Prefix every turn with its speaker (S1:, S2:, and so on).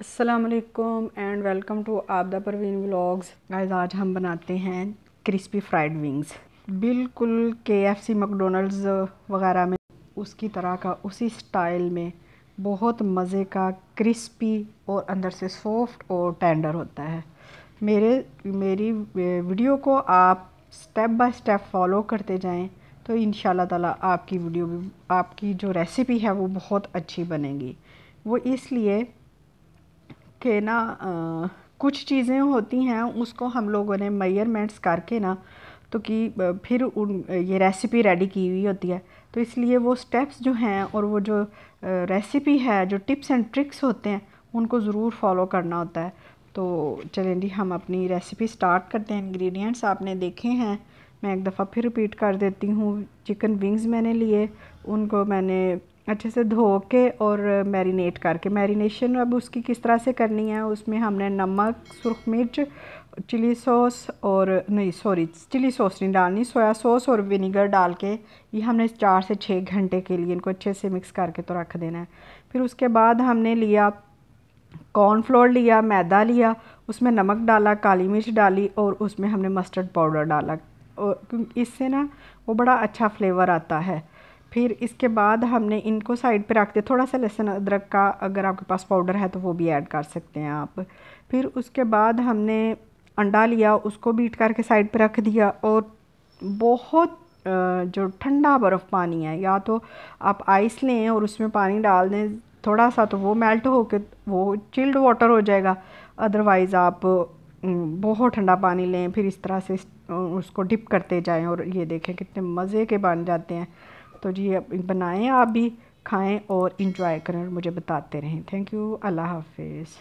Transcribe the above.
S1: असलकम and welcome to आपदा Parveen vlogs guys आज हम बनाते हैं क्रिस्पी फ्राइड विंग्स बिल्कुल के एफ सी मकडोनल्ड्स वगैरह में उसकी तरह का उसी स्टाइल में बहुत मज़े का क्रिस्पी और अंदर से सॉफ्ट और टेंडर होता है मेरे मेरी वीडियो को आप स्टेप बाय स्टेप फॉलो करते जाएं तो इन ताला आपकी वीडियो भी आपकी जो रेसिपी है वो बहुत अच्छी बनेगी वो इसलिए के ना आ, कुछ चीज़ें होती हैं उसको हम लोगों ने मेयरमेंट्स करके ना तो कि फिर उन ये रेसिपी रेडी की हुई होती है तो इसलिए वो स्टेप्स जो हैं और वो जो रेसिपी है जो टिप्स एंड ट्रिक्स होते हैं उनको ज़रूर फॉलो करना होता है तो चलें जी हम अपनी रेसिपी स्टार्ट करते हैं इंग्रेडिएंट्स आपने देखे हैं मैं एक दफ़ा फिर रिपीट कर देती हूँ चिकन विंग्स मैंने लिए उनको मैंने अच्छे से धो के और मैरिनेट करके मैरिनेशन अब उसकी किस तरह से करनी है उसमें हमने नमक सुरख मिर्च चिली सॉस और नहीं सॉरी चिली सॉस नहीं डालनी सोया सॉस और विनीगर डाल के ये हमने चार से छः घंटे के लिए इनको अच्छे से मिक्स करके तो रख देना है फिर उसके बाद हमने लिया कॉर्नफ्लोर लिया मैदा लिया उसमें नमक डाला काली मिर्च डाली और उसमें हमने मस्टर्ड पाउडर डाला और इससे ना वो बड़ा अच्छा फ्लेवर आता है फिर इसके बाद हमने इनको साइड पे रख दिया थोड़ा सा लहसुन अदरक का अगर आपके पास पाउडर है तो वो भी ऐड कर सकते हैं आप फिर उसके बाद हमने अंडा लिया उसको बीट करके साइड पे रख दिया और बहुत जो ठंडा बर्फ़ पानी है या तो आप आइस लें और उसमें पानी डाल दें थोड़ा सा तो वो मेल्ट होकर वो चिल्ड वाटर हो जाएगा अदरवाइज़ आप बहुत ठंडा पानी लें फिर इस तरह से उसको डिप करते जाएं और ये देखें कितने मज़े के बन जाते हैं तो जी बनाएं आप भी खाएं और इन्जॉय करें और मुझे बताते रहें थैंक यू अल्लाह हाफिज़